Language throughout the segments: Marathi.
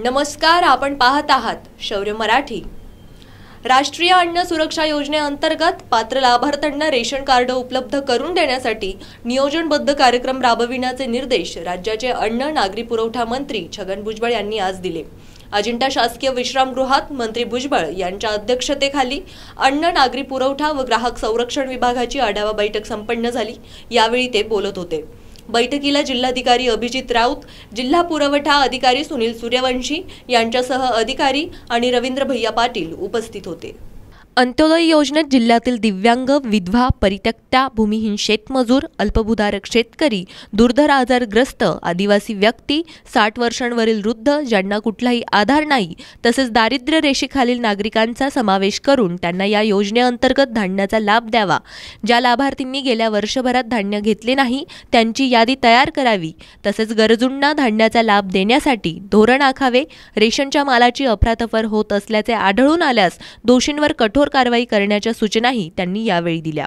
नमस्कार आपण पाहत आहात शौर्य मराठी राष्ट्रीय अन्न सुरक्षा योजनेअंतर्गत पात्र लाभार्थ्यांना रेशन कार्ड उपलब्ध करून देण्यासाठी नियोजनबद्ध कार्यक्रम राबविण्याचे निर्देश राज्याचे अन्न नागरी पुरवठा मंत्री छगन भुजबळ यांनी आज दिले अजिंठा शासकीय विश्रामगृहात मंत्री भुजबळ यांच्या अध्यक्षतेखाली अन्न नागरी पुरवठा व ग्राहक संरक्षण विभागाची आढावा बैठक संपन्न झाली यावेळी ते बोलत होते बैठकीला जिल्हाधिकारी अभिजित राऊत जिल्हा पुरवठा अधिकारी सुनील सूर्यवंशी यांच्यासह अधिकारी आणि रवींद्र भैया पाटील उपस्थित होते अंत्योदय योजनेत जिल्ह्यातील दिव्यांग विधवा परित्यक्त्या भूमिहीन शेतमजूर अल्पभूधारक शेतकरी दुर्धर आजारग्रस्त आदिवासी व्यक्ती साठ वर्षांवरील वृद्ध ज्यांना कुठलाही आधार नाही तसेच दारिद्र्य रेषेखालील नागरिकांचा समावेश करून त्यांना या योजनेअंतर्गत धान्याचा लाभ द्यावा ज्या लाभार्थींनी गेल्या वर्षभरात धान्य घेतले नाही त्यांची यादी तयार करावी तसेच गरजूंना धान्याचा लाभ देण्यासाठी धोरण आखावे रेशनच्या मालाची अफरातफर होत असल्याचे आढळून आल्यास दोषींवर कठोर कठोर कारवाई करण्याच्या सूचनाही त्यांनी यावेळी दिल्या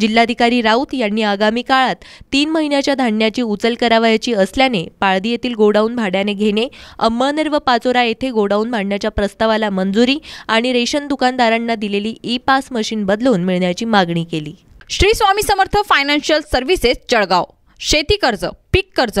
जिल्हाधिकारी राऊत यांनी आगामी काळात तीन महिन्याच्या धान्याची उचल करावयाची असल्याने पाळदी येथील गोडाऊन भाड्याने घेणे अंमळनेर व पाचोरा येथे गोडाऊन बांधण्याच्या प्रस्तावाला मंजुरी आणि रेशन दुकानदारांना दिलेली ई पास मशीन बदलून मिळण्याची मागणी केली श्री स्वामी समर्थ फायनान्शियल सर्व्हिसेस जळगाव शेती कर्ज पीक कर्ज